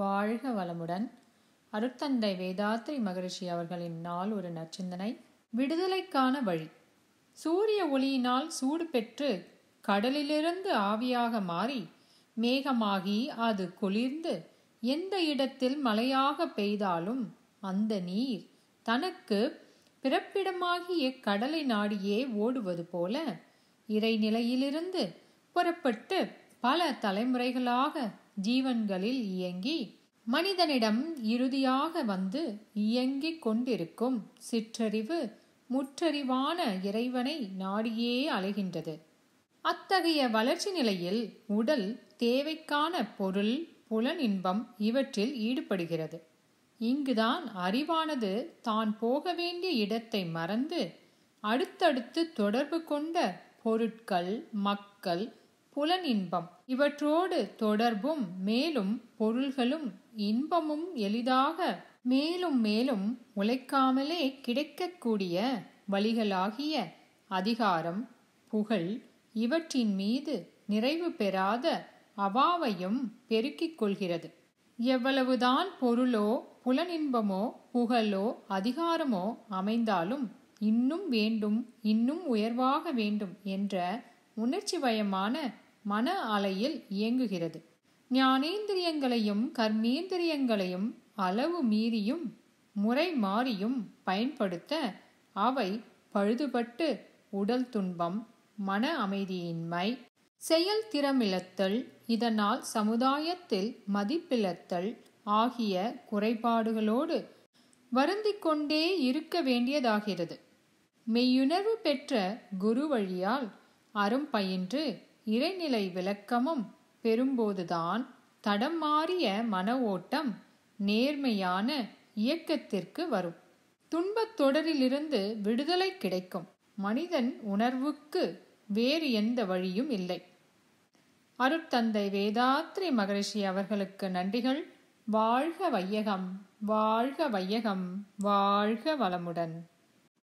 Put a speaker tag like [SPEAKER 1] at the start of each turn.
[SPEAKER 1] வாழ்க வளமுடன் அருத்தந்தை வேதாத்ரி மகரிஷி அவர்களின் நாள் ஒரு நச்சிந்தனை விடுதலைக்கான வழி சூரிய ஒளியினால் சூடு பெற்று கடலிலிருந்து ஆவியாக மாறி மேகமாகி அது குளிர்ந்து எந்த இடத்தில் மழையாக பெய்தாலும் அந்த நீர் தனக்கு பிறப்பிடமாகிய கடலை நாடியே ஓடுவது போல இறைநிலையிலிருந்து புறப்பட்டு பல தலைமுறைகளாக ஜீவன்களில் இயங்கி மனிதனிடம் இறுதியாக வந்து இயங்கிக் கொண்டிருக்கும் சிற்றறிவு முற்றறிவான இறைவனை நாடியே அலைகின்றது அத்தகைய வளர்ச்சி நிலையில் உடல் தேவைக்கான பொருள் புலனின்பம் இவற்றில் ஈடுபடுகிறது இங்குதான் அறிவானது தான் போக வேண்டிய இடத்தை மறந்து அடுத்தடுத்து தொடர்பு கொண்ட பொருட்கள் மக்கள் புலன் இன்பம் இவற்றோடு தொடர்பும் மேலும் பொருள்களும் இன்பமும் எளிதாக மேலும் மேலும் உழைக்காமலே கிடைக்கக்கூடிய வழிகளாகிய அதிகாரம் புகழ் இவற்றின் மீது நிறைவு பெறாத அவாவையும் பெருக்கிக் கொள்கிறது எவ்வளவுதான் பொருளோ புலனின்பமோ புகழோ அதிகாரமோ அமைந்தாலும் இன்னும் வேண்டும் இன்னும் உயர்வாக வேண்டும் என்ற உணர்ச்சி வயமான மன அலையில் இயங்குகிறது ஞானேந்திரியங்களையும் கர்மேந்திரியங்களையும் அளவு மீறியும் முறை மாறியும் பயன்படுத்த அவை பழுதுபட்டு உடல் துன்பம் மன அமைதியின்மை செயல் திறமிழத்தல் இதனால் சமுதாயத்தில் மதிப்பிழத்தல் ஆகிய குறைபாடுகளோடு வருந்திக் கொண்டே இருக்க வேண்டியதாகிறது மெய்யுணர்வு பெற்ற குரு வழியால் அரும் பயின்று இறைநிலை விளக்கமும் பெறும்போதுதான் தடம் மாறிய மன ஓட்டம் நேர்மையான இயக்கத்திற்கு வரும் துன்பத் தொடரிலிருந்து விடுதலை கிடைக்கும் மனிதன் உணர்வுக்கு வேறு எந்த வழியும் இல்லை அருட்தந்தை வேதாத்ரி மகரிஷி அவர்களுக்கு நன்றிகள் வாழ்க வையகம் வாழ்க வையகம் வாழ்க வளமுடன்